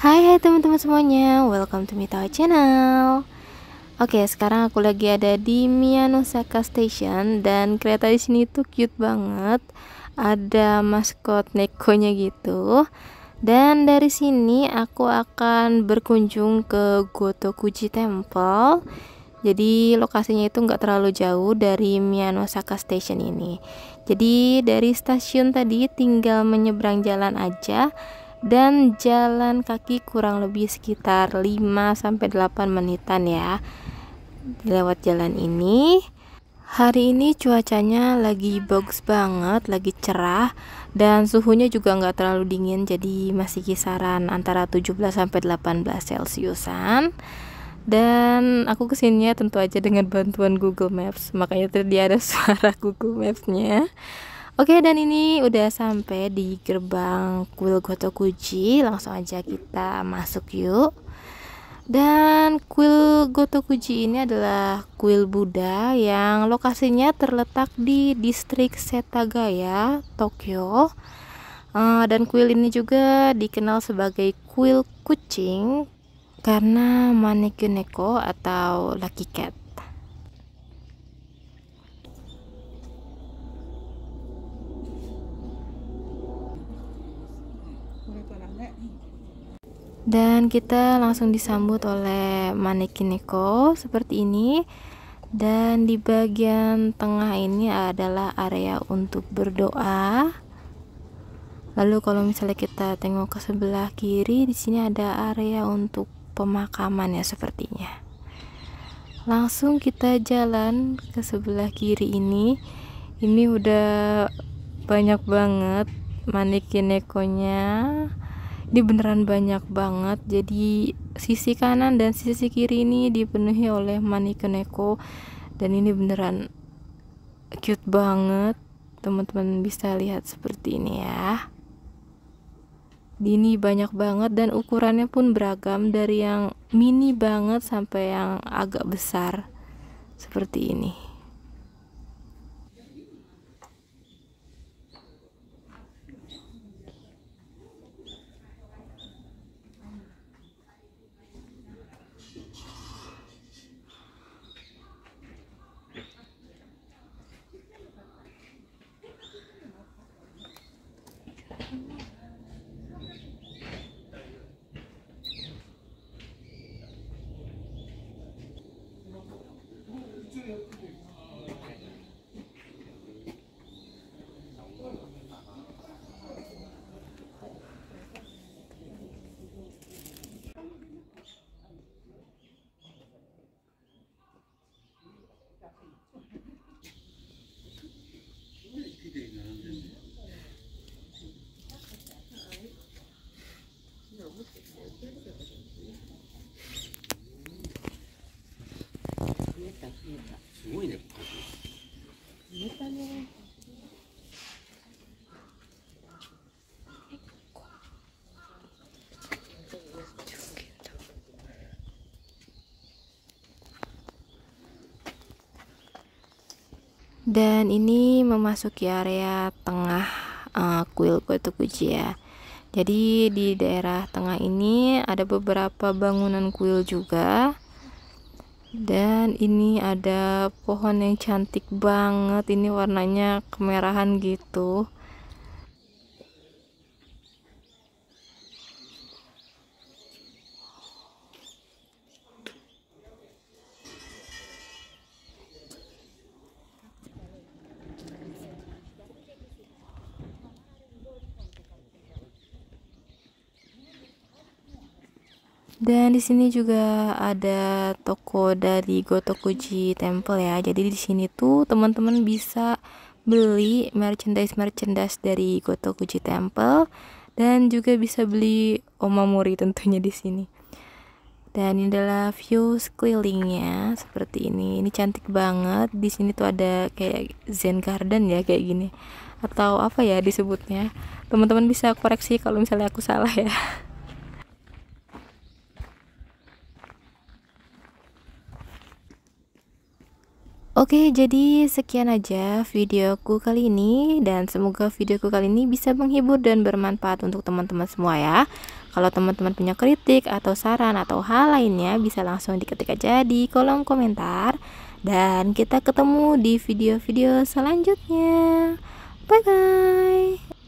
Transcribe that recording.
Hai hai teman-teman semuanya, welcome to Mitawa Channel Oke, sekarang aku lagi ada di Mianosaka Station Dan kereta di sini tuh cute banget Ada maskot nekonya gitu Dan dari sini aku akan berkunjung ke Gotokuji Temple jadi lokasinya itu nggak terlalu jauh dari Mianosaka Station ini. Jadi dari stasiun tadi tinggal menyeberang jalan aja dan jalan kaki kurang lebih sekitar 5 sampai 8 menitan ya. Lewat jalan ini Hari ini cuacanya lagi bagus banget, lagi cerah dan suhunya juga nggak terlalu dingin jadi masih kisaran antara 17 sampai 18 Celciusan. Dan aku kesininya tentu aja dengan bantuan Google Maps, makanya tadi ada suara Google Mapsnya. nya Oke dan ini udah sampai di gerbang kuil Gotokuji Langsung aja kita masuk yuk Dan kuil Gotokuji ini adalah kuil Buddha Yang lokasinya terletak di distrik Setagaya, Tokyo eh, Dan kuil ini juga dikenal sebagai kuil kucing Karena neko atau Lucky Cat dan kita langsung disambut oleh manekin Niko seperti ini dan di bagian tengah ini adalah area untuk berdoa lalu kalau misalnya kita tengok ke sebelah kiri di sini ada area untuk pemakaman ya sepertinya langsung kita jalan ke sebelah kiri ini ini udah banyak banget manikin Nekonya, ini beneran banyak banget jadi sisi kanan dan sisi kiri ini dipenuhi oleh manikin neko dan ini beneran cute banget teman-teman bisa lihat seperti ini ya ini banyak banget dan ukurannya pun beragam dari yang mini banget sampai yang agak besar seperti ini you. dan ini memasuki area tengah uh, kuil Kuji ya jadi di daerah tengah ini ada beberapa bangunan kuil juga dan ini ada pohon yang cantik banget ini warnanya kemerahan gitu Dan di sini juga ada toko dari Gotokuji Temple ya. Jadi di sini tuh teman-teman bisa beli merchandise-merchandise dari Gotokuji Temple dan juga bisa beli omamori tentunya di sini. Dan ini adalah view sekelilingnya seperti ini. Ini cantik banget. Di sini tuh ada kayak zen garden ya kayak gini. Atau apa ya disebutnya? Teman-teman bisa koreksi kalau misalnya aku salah ya. Oke, jadi sekian aja videoku kali ini dan semoga videoku kali ini bisa menghibur dan bermanfaat untuk teman-teman semua ya. Kalau teman-teman punya kritik atau saran atau hal lainnya bisa langsung diketik aja di kolom komentar dan kita ketemu di video-video selanjutnya. Bye bye.